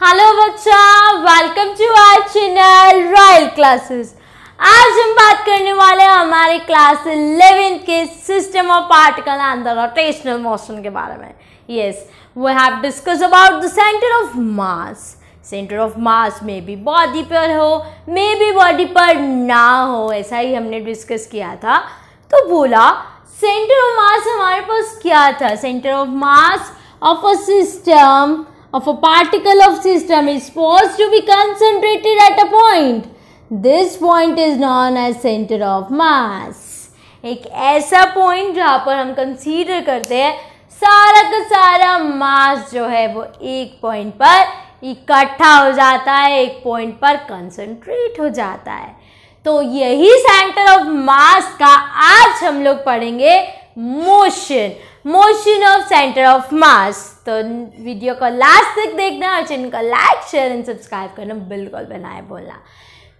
Hello बच्चा welcome to our channel royal classes आज हम बात करने वाले हैं हमारे क्लास इलेवेंथ के system of particle and the rotational motion के बारे में yes we have discuss about the centre of mass centre of mass may be body पर हो मे बी बॉडी पर ना हो ऐसा ही हमने डिस्कस किया था तो बोला सेंटर ऑफ मास हमारे पास क्या था centre of mass of a system of a particle of system is supposed to be concentrated at a point. This point is known as center of mass. ek aisa point jahan par hum consider karte hain sara ka sara mass jo hai wo ek point par ikattha ho jata hai ek point par concentrate ho jata hai तो यही centre of मास का आज हम लोग पढ़ेंगे motion motion of centre of mass तो video को last तक देखना और चैनल को लाइक शेयर एंड सब्सक्राइब करना बिल्कुल बनाए बोलना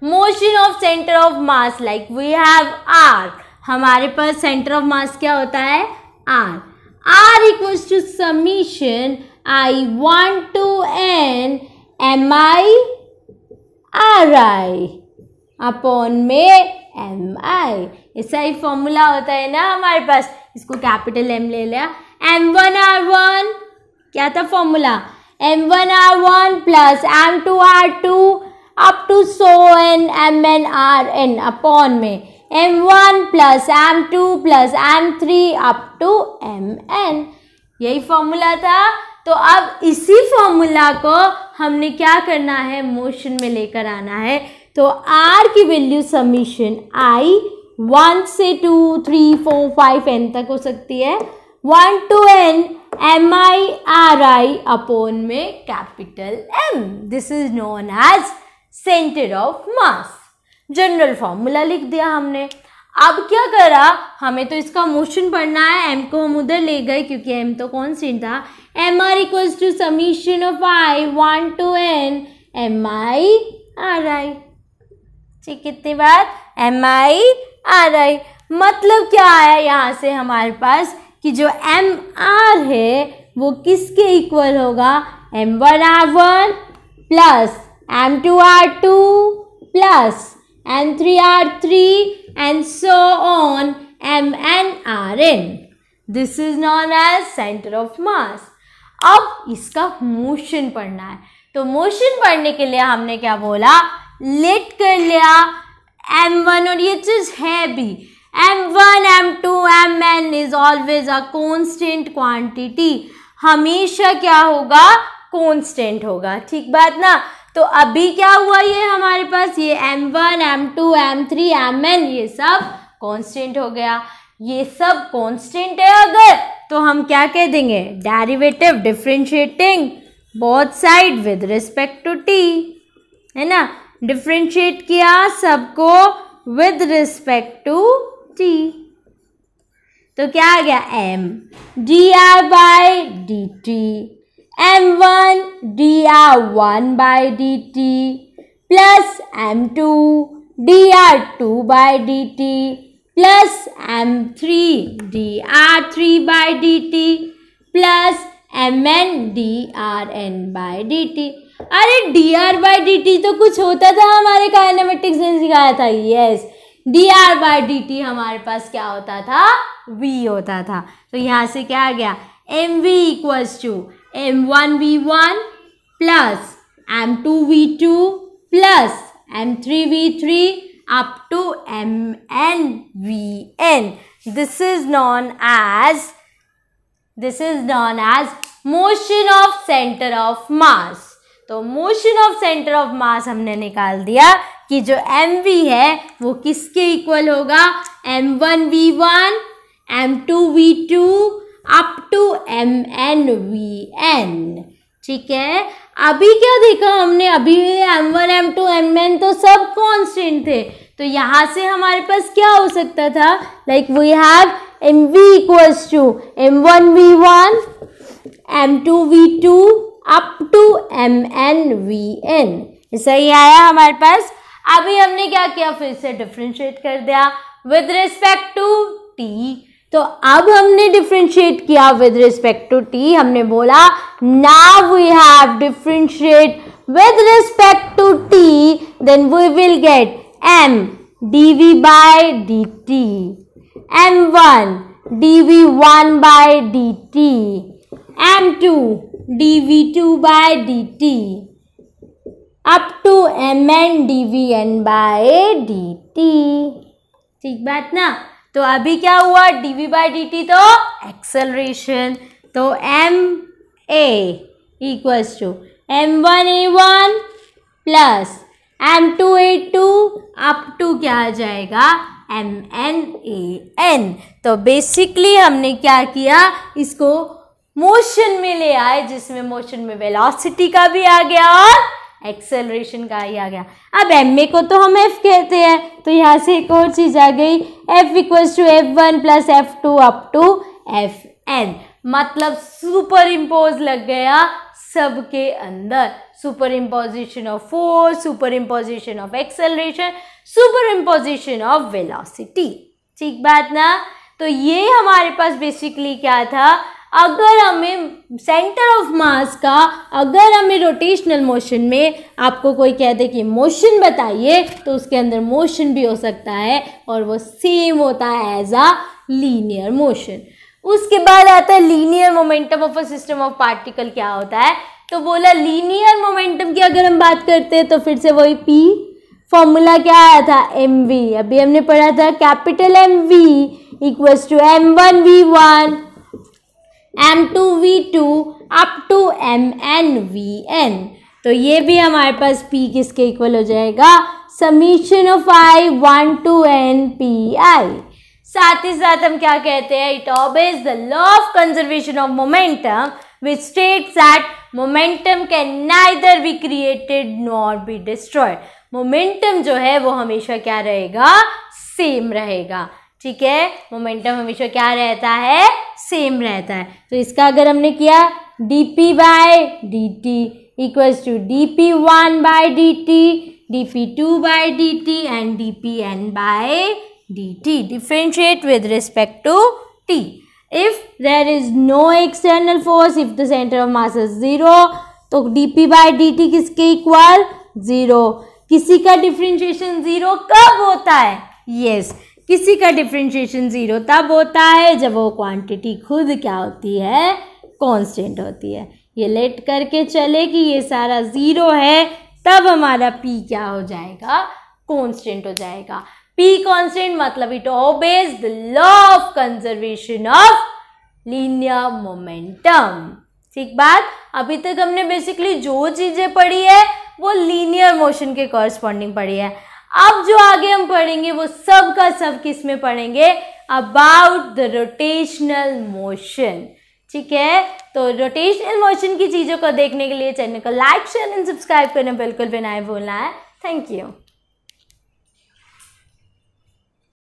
motion of centre of mass like we have R हमारे पास सेंटर ऑफ मास क्या होता है R R equals to summation I one two N M I R I upon में एम आई ऐसा ही फॉर्मूला होता है ना हमारे पास इसको कैपिटल एम ले लिया एम वन आर वन क्या था formula M one R one plus M two R two up to so N M N R N upon में M one plus M two plus M three up to M N यही formula था तो अब इसी formula को हमने क्या करना है मोशन में लेकर आना है तो आर की वैल्यू समीशन आई वन से two three four five N तक हो सकती है one two N M I R I upon में capital M this is known as centre of mass general formula लिख दिया हमने अब क्या करा हमें तो इसका मोशन पढ़ना है एम को हम उधर ले गए क्योंकि एम तो कौन सी था M R equals to summation of I one two N M I R I ठीक कितनी बार एम आई रहा है मतलब क्या आया यहाँ से हमारे पास कि जो एम आर है वो किसके इक्वल होगा M one R one plus M two R two plus M three R three and so on M N R N this is known as centre of mass अब इसका मोशन पढ़ना है तो मोशन पढ़ने के लिए हमने क्या बोला लेट कर लिया एम वन और ये चीज़ है भी M one M two M N is always a constant quantity हमेशा क्या होगा कॉन्स्टेंट होगा ठीक बात ना तो अभी क्या हुआ ये हमारे पास ये M one M two M three M N ये सब कॉन्स्टेंट हो गया ये सब कॉन्स्टेंट है अगर तो हम क्या कह देंगे derivative differentiating both side with respect to T है ना डिफ्रेंशिएट किया सबको विद रिस्पेक्ट टू टी तो क्या आ गया M D R by D T M one D R one by D T plus M two D R two by D T plus M three D R three by D T plus M N D R N by D T अरे D R by D T तो कुछ होता था हमारे kinematics ने सिखाया था yes D R by D T हमारे पास क्या होता था वी होता था तो यहाँ से क्या आ गया M V equals to M one V one plus M two V two plus M three V three up to M N V N this is known as this is known as motion of centre of mass तो motion of centre of mass हमने निकाल दिया कि जो M we है वो किसके इक्वल होगा M one V one M two V two up to M N V N ठीक है अभी क्या देखा हमने अभी M one M two M N तो सब कॉन्स्टेंट थे तो यहाँ से हमारे पास क्या हो सकता था like we have M V equals to M one V one M two V two up to M N V N सही आया हमारे पास अभी हमने क्या किया फिर से डिफ्रेंशिएट कर दिया विद रिस्पेक्ट टू टी तो अब हमने डिफ्रेंशिएट किया विद रिस्पेक्ट टू टी हमने बोला now we have differentiate with respect to T then we will get M D V by D T M one D V one by D T M two D D V two T up to M N D V N by D T ठीक बात ना तो अभी क्या हुआ D V by D T तो acceleration तो M A equals to M one A one plus M two A two up to क्या आ जाएगा एम एन ए एन तो बेसिकली हमने क्या किया इसको मोशन में ले आए जिसमें मोशन में वेलोसिटी का भी आ गया और एक्सेलरेशन का ही आ गया अब एम ए को तो हम एफ कहते हैं तो यहाँ से एक और चीज़ आ गई F equals to F one plus F two up to F N मतलब सुपर इम्पोज लग गया सबके अंदर superimposition of force superimposition of acceleration superimposition of velocity ठीक बात ना तो ये हमारे पास बेसिकली क्या था अगर हमें सेंटर ऑफ मास का अगर हमें रोटेशनल मोशन में आपको कोई कह दे कि मोशन बताइए तो उसके अंदर मोशन भी हो सकता है और वो सेम होता है एज अ लीनियर मोशन उसके बाद आता है linear momentum of a system of particle क्या होता है तो बोला लीनियर मोमेंटम की अगर हम बात करते हैं तो फिर से वही पी फॉर्मूला क्या आया था एम वी अभी हमने पढ़ा था capital M V equals to M one V one M two V two up to M N V N तो ये भी हमारे पास P किसके इक्वल हो जाएगा summation of I one two N P I साथ ही साथ हम क्या कहते हैं it obeys the law of conservation of momentum which states at momentum can neither be created nor be destroyed momentum जो है वो हमेशा क्या रहेगा सेम रहेगा ठीक है मोमेंटम हमेशा क्या रहता है सेम रहता है तो इसका अगर हमने किया D P by D T equals to D P one by D T D P two by D T and D P N by D T differentiate with respect to T if there is no external force if the centre of mass is zero तो D P by D T किसके इक्वल जीरो किसी का differentiation zero कब होता है yes yes. किसी का डिफ्रेंशिएशन ज़ीरो तब होता है जब वो क्वांटिटी खुद क्या होती है कांस्टेंट होती है ये लेट करके चले कि ये सारा ज़ीरो है तब हमारा पी क्या हो जाएगा कांस्टेंट हो जाएगा पी कांस्टेंट मतलब it obeys the law of conservation of linear momentum ठीक बात अभी तक हमने बेसिकली जो चीज़ें पढ़ी है वो लीनियर मोशन के कॉरस्पॉन्डिंग पढ़ी है अब जो आगे हम पढ़ेंगे वो सब का सब किस में पढ़ेंगे अबाउट द रोटेशनल मोशन ठीक है तो रोटेशनल मोशन की चीज़ों को देखने के लिए चैनल को लाइक शेयर एंड सब्सक्राइब करना बिल्कुल भी ना भूलना है थैंक यू